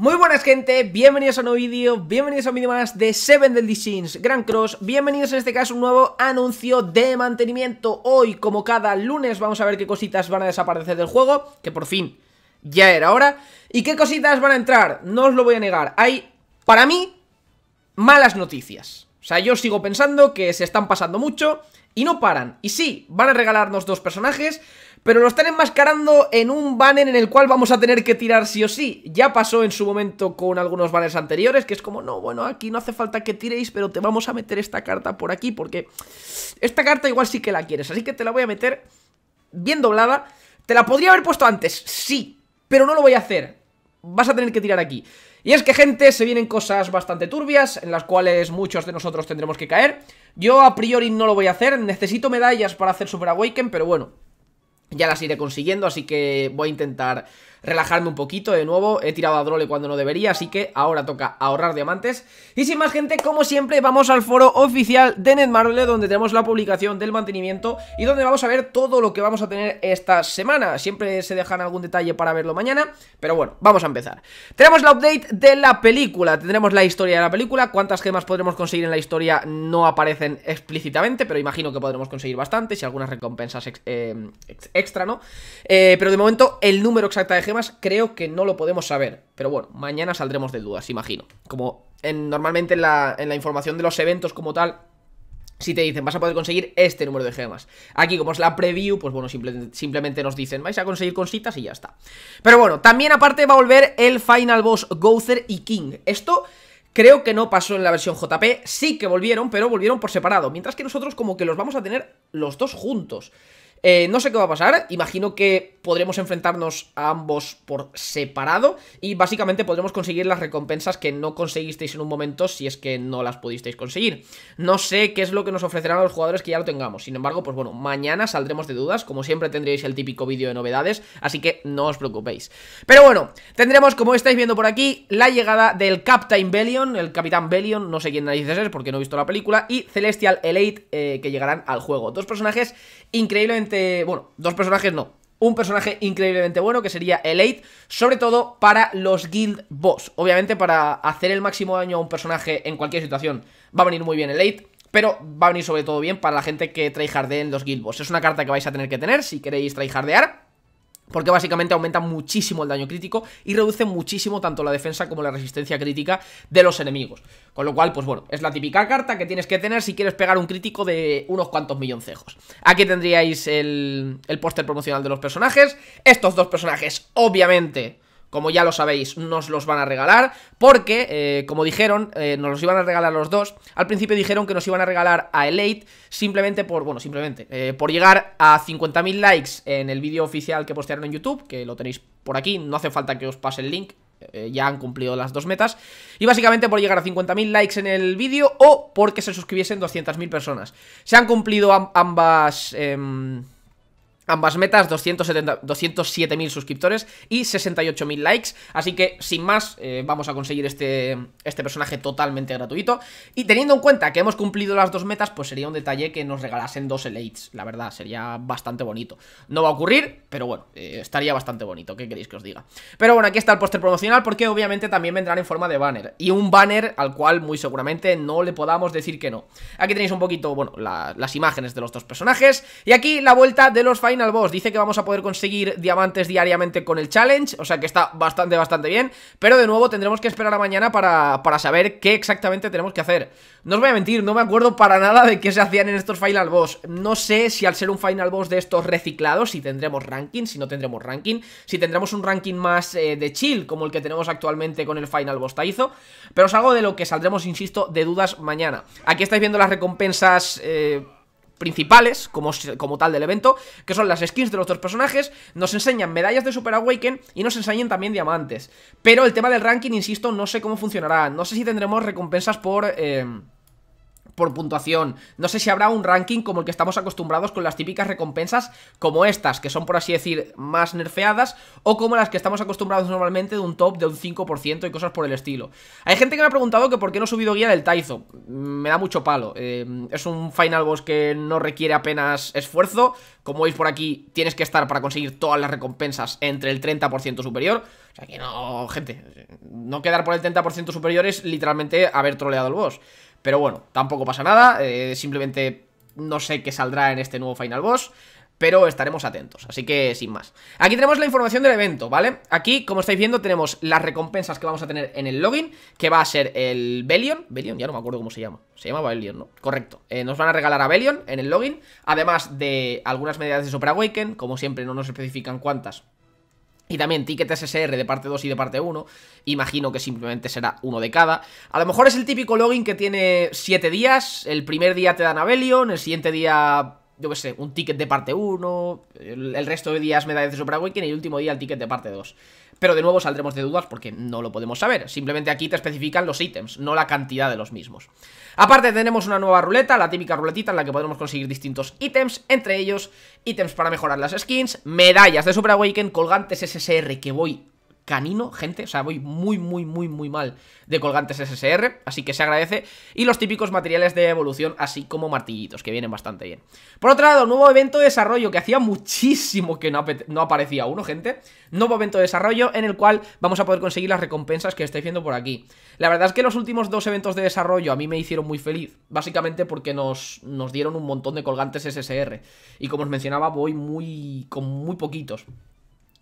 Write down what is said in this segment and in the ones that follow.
Muy buenas gente, bienvenidos a un nuevo vídeo, bienvenidos a un vídeo más de Seven Deadly Sins Grand Cross Bienvenidos en este caso a un nuevo anuncio de mantenimiento Hoy, como cada lunes, vamos a ver qué cositas van a desaparecer del juego Que por fin, ya era hora Y qué cositas van a entrar, no os lo voy a negar Hay, para mí, malas noticias O sea, yo sigo pensando que se están pasando mucho y no paran Y sí, van a regalarnos dos personajes pero lo están enmascarando en un banner en el cual vamos a tener que tirar sí o sí. Ya pasó en su momento con algunos banners anteriores, que es como, no, bueno, aquí no hace falta que tiréis, pero te vamos a meter esta carta por aquí, porque esta carta igual sí que la quieres, así que te la voy a meter bien doblada. ¿Te la podría haber puesto antes? Sí, pero no lo voy a hacer. Vas a tener que tirar aquí. Y es que, gente, se vienen cosas bastante turbias, en las cuales muchos de nosotros tendremos que caer. Yo a priori no lo voy a hacer, necesito medallas para hacer Super Awaken, pero bueno, ya las iré consiguiendo, así que voy a intentar relajarme un poquito de nuevo, he tirado a Drole cuando no debería, así que ahora toca ahorrar diamantes. Y sin más gente, como siempre, vamos al foro oficial de Netmarble, donde tenemos la publicación del mantenimiento y donde vamos a ver todo lo que vamos a tener esta semana. Siempre se dejan algún detalle para verlo mañana, pero bueno, vamos a empezar. Tenemos la update de la película, tendremos la historia de la película, cuántas gemas podremos conseguir en la historia no aparecen explícitamente, pero imagino que podremos conseguir bastantes y algunas recompensas eh, extra, ¿no? Eh, pero de momento el número exacto de creo que no lo podemos saber. Pero bueno, mañana saldremos de dudas, imagino. Como normalmente en la, en la información de los eventos como tal si te dicen, vas a poder conseguir este número de gemas. Aquí, como es la preview, pues bueno, simplemente nos dicen, vais a conseguir cositas y ya está. Pero bueno, también aparte va a volver el Final Boss Gozer y King. Esto... Creo que no pasó en la versión JP, sí que volvieron, pero volvieron por separado, mientras que nosotros como que los vamos a tener los dos juntos. Eh, no sé qué va a pasar, imagino que podremos enfrentarnos a ambos por separado y básicamente podremos conseguir las recompensas que no conseguisteis en un momento si es que no las pudisteis conseguir. No sé qué es lo que nos ofrecerán a los jugadores que ya lo tengamos, sin embargo, pues bueno, mañana saldremos de dudas, como siempre tendréis el típico vídeo de novedades, así que no os preocupéis. Pero bueno, tendremos, como estáis viendo por aquí, la llegada del Captain Bellion, el Capitán Bellion, no sé quién narices es porque no he visto la película, y Celestial Elite eh, que llegarán al juego. Dos personajes increíblemente bueno, dos personajes no, un personaje increíblemente bueno que sería el 8, sobre todo para los guild boss. Obviamente para hacer el máximo daño a un personaje en cualquier situación va a venir muy bien el 8, pero va a venir sobre todo bien para la gente que tryhardee en los guild boss. Es una carta que vais a tener que tener si queréis tryhardear porque básicamente aumenta muchísimo el daño crítico y reduce muchísimo tanto la defensa como la resistencia crítica de los enemigos. Con lo cual, pues bueno, es la típica carta que tienes que tener si quieres pegar un crítico de unos cuantos milloncejos. Aquí tendríais el, póster promocional de los personajes. Estos dos personajes, obviamente como ya lo sabéis, nos los van a regalar, porque, eh, como dijeron, eh, nos los iban a regalar los dos, al principio dijeron que nos iban a regalar a Elite simplemente por, bueno, simplemente, eh, por llegar a 50.000 likes en el vídeo oficial que postearon en YouTube, que lo tenéis por aquí, no hace falta que os pase el link, ya han cumplido las dos metas. Y básicamente por llegar a 50.000 likes en el vídeo o porque se suscribiesen 200.000 personas. Se han cumplido ambas... Em, Ambas metas, 207.000 suscriptores y 68.000 likes. Así que, sin más, eh, vamos a conseguir este, este personaje totalmente gratuito. Y teniendo en cuenta que hemos cumplido las dos metas, pues sería un detalle que nos regalasen dos elites. La verdad, sería bastante bonito. No va a ocurrir, pero bueno, eh, estaría bastante bonito. ¿Qué queréis que os diga? Pero bueno, aquí está el póster promocional porque obviamente también vendrán en forma de banner. Y un banner al cual muy seguramente no le podamos decir que no. Aquí tenéis un poquito, bueno, las imágenes de los dos personajes. Y aquí la vuelta de los Final Final Boss dice que vamos a poder conseguir diamantes diariamente con el challenge, o sea que está bastante, bastante bien, pero de nuevo tendremos que esperar a mañana para, saber qué exactamente tenemos que hacer. No os voy a mentir, no me acuerdo para nada de qué se hacían en estos Final Boss. No sé si al ser un Final Boss de estos reciclados, si tendremos ranking, si no tendremos ranking, si tendremos un ranking más eh, de chill, como el que tenemos actualmente con el Final Boss Taizo, pero es algo de lo que saldremos, insisto, de dudas mañana. Aquí estáis viendo las recompensas... Eh, principales, como, como tal del evento, que son las skins de los dos personajes, nos enseñan medallas de Super Awaken y nos enseñan también diamantes. Pero el tema del ranking, insisto, no sé cómo funcionará, no sé si tendremos recompensas por... Eh, por puntuación. No sé si habrá un ranking como el que estamos acostumbrados con las típicas recompensas como estas, que son por así decir más nerfeadas, o como las que estamos acostumbrados normalmente de un top de un 5% y cosas por el estilo. Hay gente que me ha preguntado que por qué no he subido guía del Taizo. Mm, me da mucho palo. Eh, es un final boss que no requiere apenas esfuerzo. Como veis por aquí, tienes que estar para conseguir todas las recompensas entre el 30% superior. O sea que no, gente, no quedar por el 30% superior es literalmente haber troleado el boss. Pero bueno, tampoco pasa nada, eh, simplemente no sé qué saldrá en este nuevo Final Boss pero estaremos atentos, así que sin más. Aquí tenemos la información del evento, ¿vale? Aquí, como estáis viendo, tenemos las recompensas que vamos a tener en el login, que va a ser el Belion, Belion, ya no me acuerdo cómo se llama, se llama Belion, ¿no? Correcto, eh, nos van a regalar a Belion en el login, además de algunas medidas de Super Awaken, como siempre no nos especifican cuántas, y también tickets SSR de parte 2 y de parte 1 Imagino que simplemente será uno de cada A lo mejor es el típico login que tiene 7 días El primer día te dan Abelion El siguiente día yo qué sé, un ticket de parte 1, el resto de días medallas de Super Awakening y el último día el ticket de parte 2. Pero de nuevo saldremos de dudas porque no lo podemos saber. Simplemente aquí te especifican los ítems, no la cantidad de los mismos. Aparte tenemos una nueva ruleta, la típica ruletita en la que podremos conseguir distintos ítems, entre ellos ítems para mejorar las skins, medallas de Super Awaken, colgantes SSR que voy canino, gente. O sea, voy muy, muy, muy, muy mal de colgantes SSR, así que se agradece. Y los típicos materiales de evolución, así como martillitos, que vienen bastante bien. Por otro lado, nuevo evento de desarrollo, que hacía muchísimo que no, aparecía uno, gente. Nuevo evento de desarrollo en el cual vamos a poder conseguir las recompensas que estáis viendo por aquí. La verdad es que los últimos dos eventos de desarrollo a mí me hicieron muy feliz, básicamente porque nos, nos dieron un montón de colgantes SSR. Y como os mencionaba, voy muy con muy poquitos.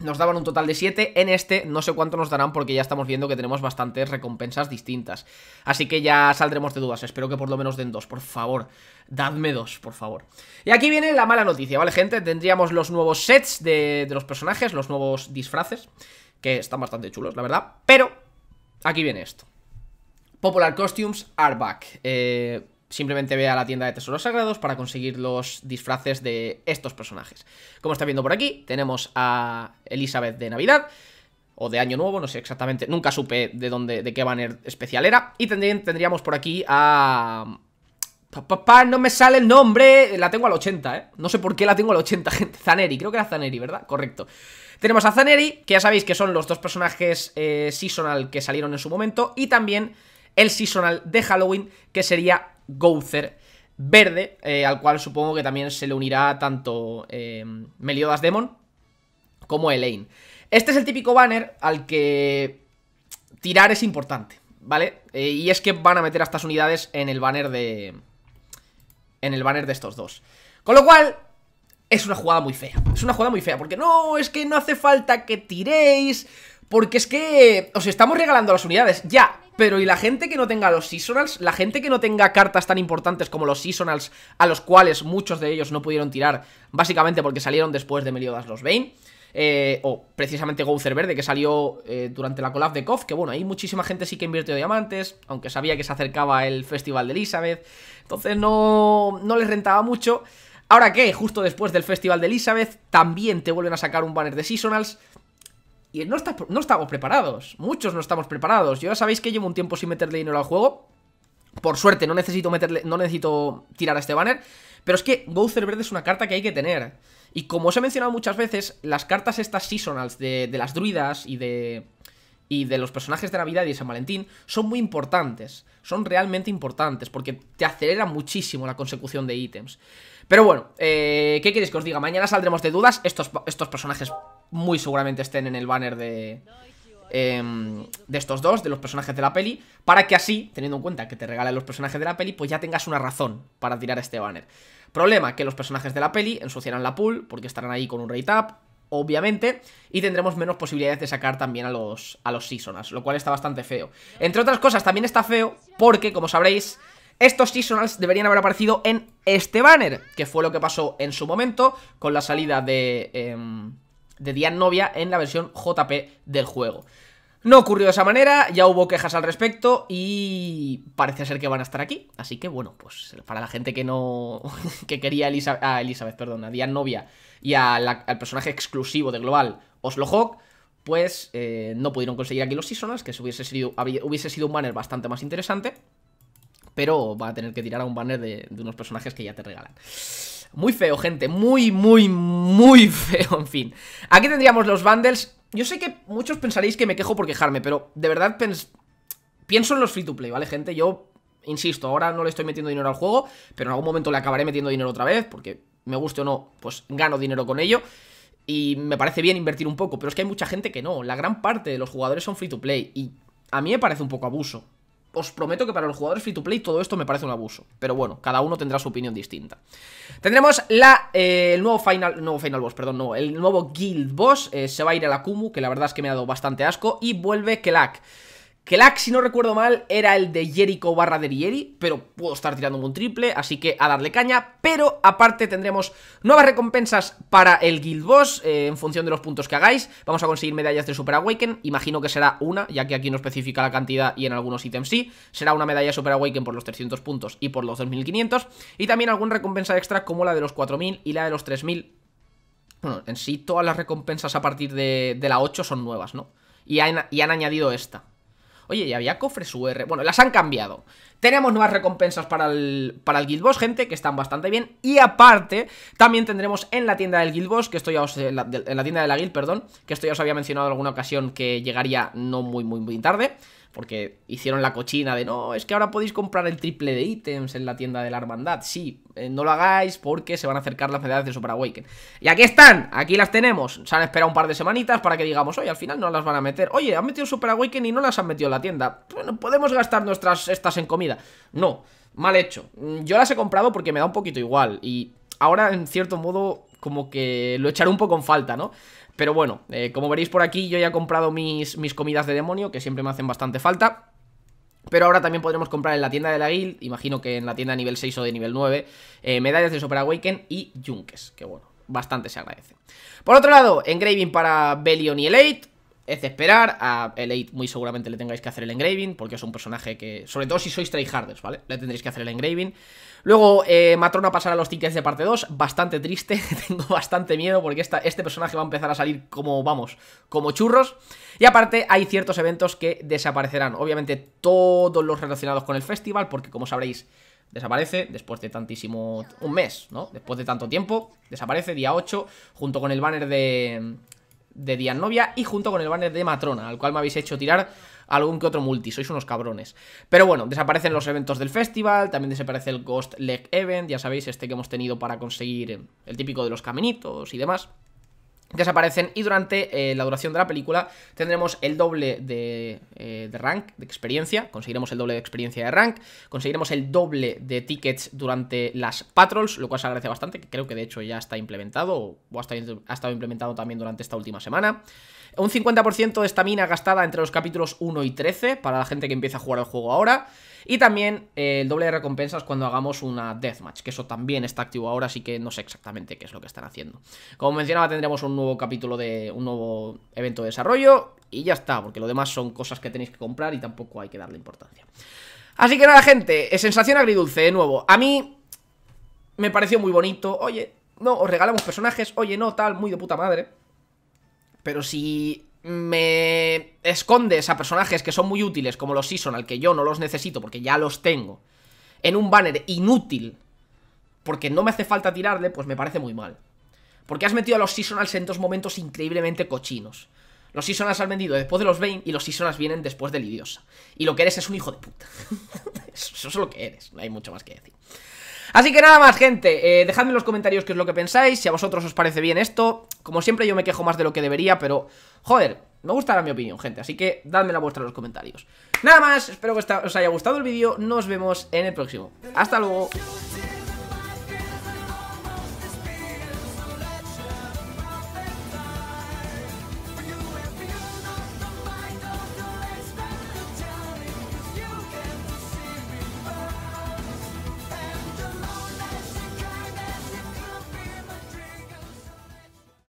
Nos daban un total de 7, en este no sé cuánto nos darán porque ya estamos viendo que tenemos bastantes recompensas distintas. Así que ya saldremos de dudas, espero que por lo menos den dos, por favor, dadme dos, por favor. Y aquí viene la mala noticia, ¿vale gente? Tendríamos los nuevos sets de, de los personajes, los nuevos disfraces, que están bastante chulos, la verdad. Pero, aquí viene esto. Popular Costumes are back. Eh, Simplemente ve a la tienda de tesoros sagrados para conseguir los disfraces de estos personajes. Como está viendo por aquí, tenemos a Elizabeth de Navidad, o de Año Nuevo, no sé exactamente, nunca supe de dónde, de qué banner especial era. Y tendríamos por aquí a... Papá, no me sale el nombre, la tengo al 80, ¿eh? No sé por qué la tengo al 80, gente. Zaneri, creo que era Zaneri, ¿verdad? Correcto. Tenemos a Zaneri, que ya sabéis que son los dos personajes eh, seasonal que salieron en su momento, y también el seasonal de Halloween, que sería Gouther verde, eh, al cual supongo que también se le unirá tanto eh, Meliodas Demon como Elaine. Este es el típico banner al que tirar es importante, ¿vale? Eh, y es que van a meter a estas unidades en el banner de... En el banner de estos dos. Con lo cual, es una jugada muy fea. Es una jugada muy fea, porque no, es que no hace falta que tiréis, porque es que os estamos regalando las unidades. Ya, pero y la gente que no tenga los seasonals, la gente que no tenga cartas tan importantes como los seasonals, a los cuales muchos de ellos no pudieron tirar, básicamente porque salieron después de Meliodas los Bane. Eh, o precisamente Gouzer Verde, que salió eh, durante la collab de kov que bueno, ahí muchísima gente sí que invirtió diamantes, aunque sabía que se acercaba el Festival de Elizabeth, entonces no, no les rentaba mucho. Ahora que, justo después del Festival de Elizabeth, también te vuelven a sacar un banner de Seasonals, no, estamos preparados. Muchos no estamos preparados. Yo ya sabéis que llevo un tiempo sin meterle dinero al juego. Por suerte, no necesito meterle, no necesito tirar a este banner. Pero es que Bowser Verde es una carta que hay que tener. Y como os he mencionado muchas veces, las cartas estas seasonals de, las druidas y de. Y de los personajes de Navidad y de San Valentín son muy importantes. Son realmente importantes. Porque te acelera muchísimo la consecución de ítems. Pero bueno, eh, ¿qué queréis que os diga? Mañana saldremos de dudas. Estos, estos personajes muy seguramente estén en el banner de, em, de estos dos, de los personajes de la peli, para que así, teniendo en cuenta que te regalan los personajes de la peli, pues ya tengas una razón para tirar este banner. Problema, que los personajes de la peli ensuciarán la pool, porque estarán ahí con un rate up, obviamente, y tendremos menos posibilidades de sacar también a los, a los seasonals, lo cual está bastante feo. Entre otras cosas, también está feo porque, como sabréis, estos seasonals deberían haber aparecido en este banner, que fue lo que pasó en su momento con la salida de... Em, de Dian Novia en la versión JP del juego. No ocurrió de esa manera, ya hubo quejas al respecto y parece ser que van a estar aquí. Así que bueno, pues para la gente que no... que quería a Elizabeth, perdón, a Dian Novia y al personaje exclusivo de Global, Oslo Hawk, pues eh, no pudieron conseguir aquí los Seasonals, que hubiese sido, hubiese sido un banner bastante más interesante. Pero va a tener que tirar a un banner de, de unos personajes que ya te regalan. Muy feo, gente. Muy, muy, muy feo, en fin. Aquí tendríamos los bundles. Yo sé que muchos pensaréis que me quejo por quejarme, pero de verdad pienso en los free to play, ¿vale, gente? Yo, insisto, ahora no le estoy metiendo dinero al juego, pero en algún momento le acabaré metiendo dinero otra vez, porque me guste o no, pues gano dinero con ello. Y me parece bien invertir un poco, pero es que hay mucha gente que no. La gran parte de los jugadores son free to play y a mí me parece un poco abuso os prometo que para los jugadores free to play todo esto me parece un abuso. Pero bueno, cada uno tendrá su opinión distinta. Tendremos la, eh, el nuevo final, nuevo final boss, perdón, no, el nuevo guild boss. Eh, se va a ir a la Kumu, que la verdad es que me ha dado bastante asco. Y vuelve Kelak. Que el si no recuerdo mal, era el de Jericho barra de pero puedo estar tirando un triple, así que a darle caña. Pero aparte tendremos nuevas recompensas para el Guild Boss eh, en función de los puntos que hagáis. Vamos a conseguir medallas de Super Awaken, imagino que será una, ya que aquí no especifica la cantidad y en algunos ítems sí. Será una medalla Super Awaken por los 300 puntos y por los 2500. Y también alguna recompensa extra como la de los 4000 y la de los 3000. Bueno, en sí todas las recompensas a partir de, la 8 son nuevas, ¿no? y han añadido esta. Oye, ya había cofres UR. Bueno, las han cambiado. Tenemos nuevas recompensas para el, para Guild Boss, gente, que están bastante bien. Y aparte, también tendremos en la tienda del Guild Boss, que esto En la, tienda de la perdón, que esto ya os había mencionado en alguna ocasión que llegaría no muy, muy, muy tarde porque hicieron la cochina de no, es que ahora podéis comprar el triple de ítems en la tienda de la hermandad. Sí, eh, no lo hagáis porque se van a acercar las medallas de Super Awaken. Y aquí están, aquí las tenemos. Se han esperado un par de semanitas para que digamos, oye, al final no las van a meter. Oye, han metido Super Awaken y no las han metido en la tienda. Bueno, podemos gastar nuestras estas en comida. No, mal hecho. Mm, yo las he comprado porque me da un poquito igual y ahora en cierto modo como que lo echaré un poco en falta, ¿no? Pero bueno, eh, como veréis por aquí, yo ya he comprado mis, mis comidas de demonio, que siempre me hacen bastante falta. Pero ahora también podremos comprar en la tienda de la guild, imagino que en la tienda de nivel 6 o de nivel 9, eh, medallas de Super Awaken y yunques, que bueno, bastante se agradece. Por otro lado, engraving para Belion y Elite, es de esperar, a Elite muy seguramente le tengáis que hacer el engraving, porque es un personaje que, sobre todo si sois tryharders, ¿vale? Le tendréis que hacer el engraving. Luego, eh, Matrona pasará a los tickets de parte 2, bastante triste, tengo bastante miedo porque este personaje va a empezar a salir como, vamos, como churros. Y aparte, hay ciertos eventos que desaparecerán, obviamente todos los relacionados con el festival, porque como sabréis, desaparece después de tantísimo... un mes, ¿no? Después de tanto tiempo, desaparece día 8, junto con el banner de, de novia y junto con el banner de Matrona, al cual me habéis hecho tirar algún que otro multi, sois unos cabrones. Pero bueno, desaparecen los eventos del festival, también desaparece el Ghost Leg Event, ya sabéis, este que hemos tenido para conseguir el típico de los caminitos y demás desaparecen y durante eh, la duración de la película tendremos el doble eh, de, rank, de experiencia, conseguiremos el doble de experiencia de rank, conseguiremos el doble de tickets durante las patrols, lo cual se agradece bastante, que creo que de hecho ya está implementado o, ha, estado, implementado también durante esta última semana. Un 50% de mina gastada entre los capítulos 1 y 13 para la gente que empieza a jugar el juego ahora. Y también eh, el doble de recompensas cuando hagamos una deathmatch, que eso también está activo ahora, así que no sé exactamente qué es lo que están haciendo. Como mencionaba, tendremos un nuevo capítulo de un nuevo evento de desarrollo y ya está, porque lo demás son cosas que tenéis que comprar y tampoco hay que darle importancia. Así que nada, gente, sensación agridulce, de nuevo. A mí me pareció muy bonito, oye, no, os regalamos personajes, oye, no, tal, muy de puta madre. Pero si me escondes a personajes que son muy útiles, como los seasonal que yo no los necesito porque ya los tengo, en un banner inútil, porque no me hace falta tirarle, pues me parece muy mal. Porque has metido a los Seasonals en dos momentos increíblemente cochinos. Los Seasonals han vendido después de los Vayne y los Seasonals vienen después de Lidiosa. Y lo que eres es un hijo de puta. eso, es lo que eres, no hay mucho más que decir. Así que nada más, gente, eh, dejadme en los comentarios qué es lo que pensáis, si a vosotros os parece bien esto. Como siempre yo me quejo más de lo que debería, pero Joder, me gustará mi opinión, gente, así que dadme la vuestra en los comentarios. Nada más, espero que os haya gustado el vídeo, nos vemos en el próximo. ¡Hasta luego!